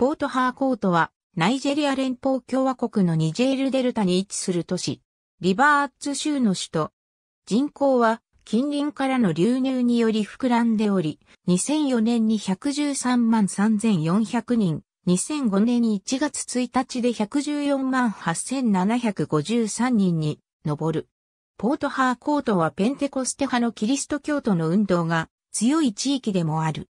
ポートハーコートは、ナイジェリア連邦共和国のニジェールデルタに位置する都市、リバーッツ州の首都。人口は、近隣からの流入により膨らんでおり、2004年に113万3400人、2005年に1月1日で114万8753人に上る。ポートハーコートはペンテコステ派のキリスト教徒の運動が強い地域でもある。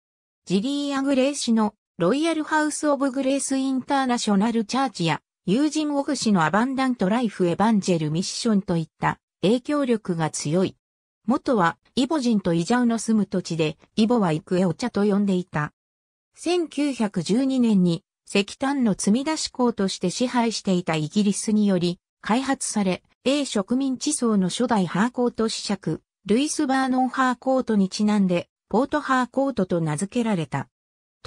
ジリー・アグレイ氏のロイヤルハウス・オブ・グレース・インターナショナル・チャーチや、友人オフ氏のアバンダント・ライフ・エヴァンジェル・ミッションといった影響力が強い。元は、イボ人とイジャウの住む土地で、イボは行くへお茶と呼んでいた。1912年に、石炭の積み出し港として支配していたイギリスにより、開発され、英植民地層の初代ハーコート子爵、ルイス・バーノン・ハーコートにちなんで、ポート・ハーコートと名付けられた。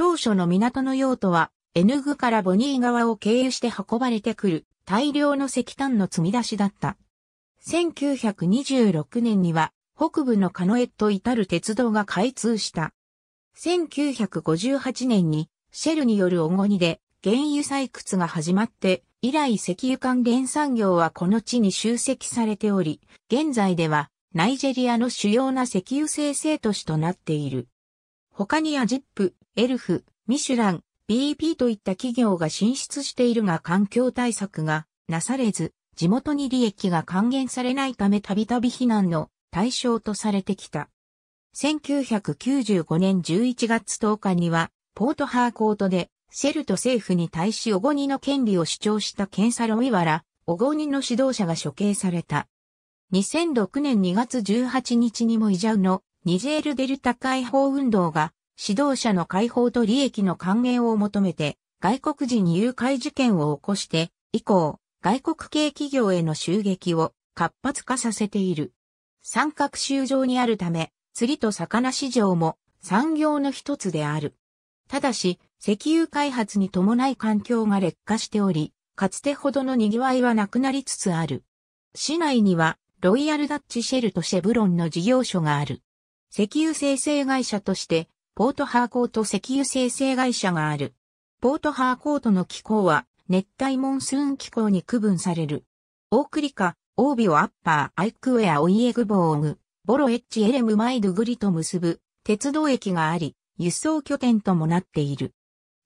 当初の港の用途は、エヌグからボニー川を経由して運ばれてくる大量の石炭の積み出しだった。1926年には北部のカノエット至る鉄道が開通した。1958年にシェルによるおごにで原油採掘が始まって以来石油関連産業はこの地に集積されており、現在ではナイジェリアの主要な石油生成都市となっている。他にアジップ、エルフ、ミシュラン、BP といった企業が進出しているが環境対策がなされず、地元に利益が還元されないためたびたび避難の対象とされてきた。1995年11月10日には、ポートハーコートで、セルト政府に対しオゴニの権利を主張した検査ロイワラ、オゴニの指導者が処刑された。2006年2月18日にもイジャウのニジェールデルタ解放運動が指導者の解放と利益の還元を求めて外国人に誘拐事件を起こして以降外国系企業への襲撃を活発化させている。三角州上にあるため釣りと魚市場も産業の一つである。ただし石油開発に伴い環境が劣化しており、かつてほどの賑わいはなくなりつつある。市内にはロイヤルダッチシェルとシェブロンの事業所がある。石油生成会社として、ポートハーコート石油生成会社がある。ポートハーコートの気候は、熱帯モンスーン気候に区分される。オークリカ、オービオアッパー、アイクウェアオイエグボーグ、ボロエッジエレムマイドグリと結ぶ、鉄道駅があり、輸送拠点ともなっている。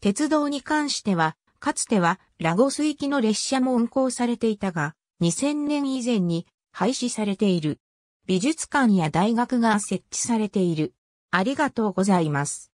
鉄道に関しては、かつてはラゴス行きの列車も運行されていたが、2000年以前に廃止されている。美術館や大学が設置されている。ありがとうございます。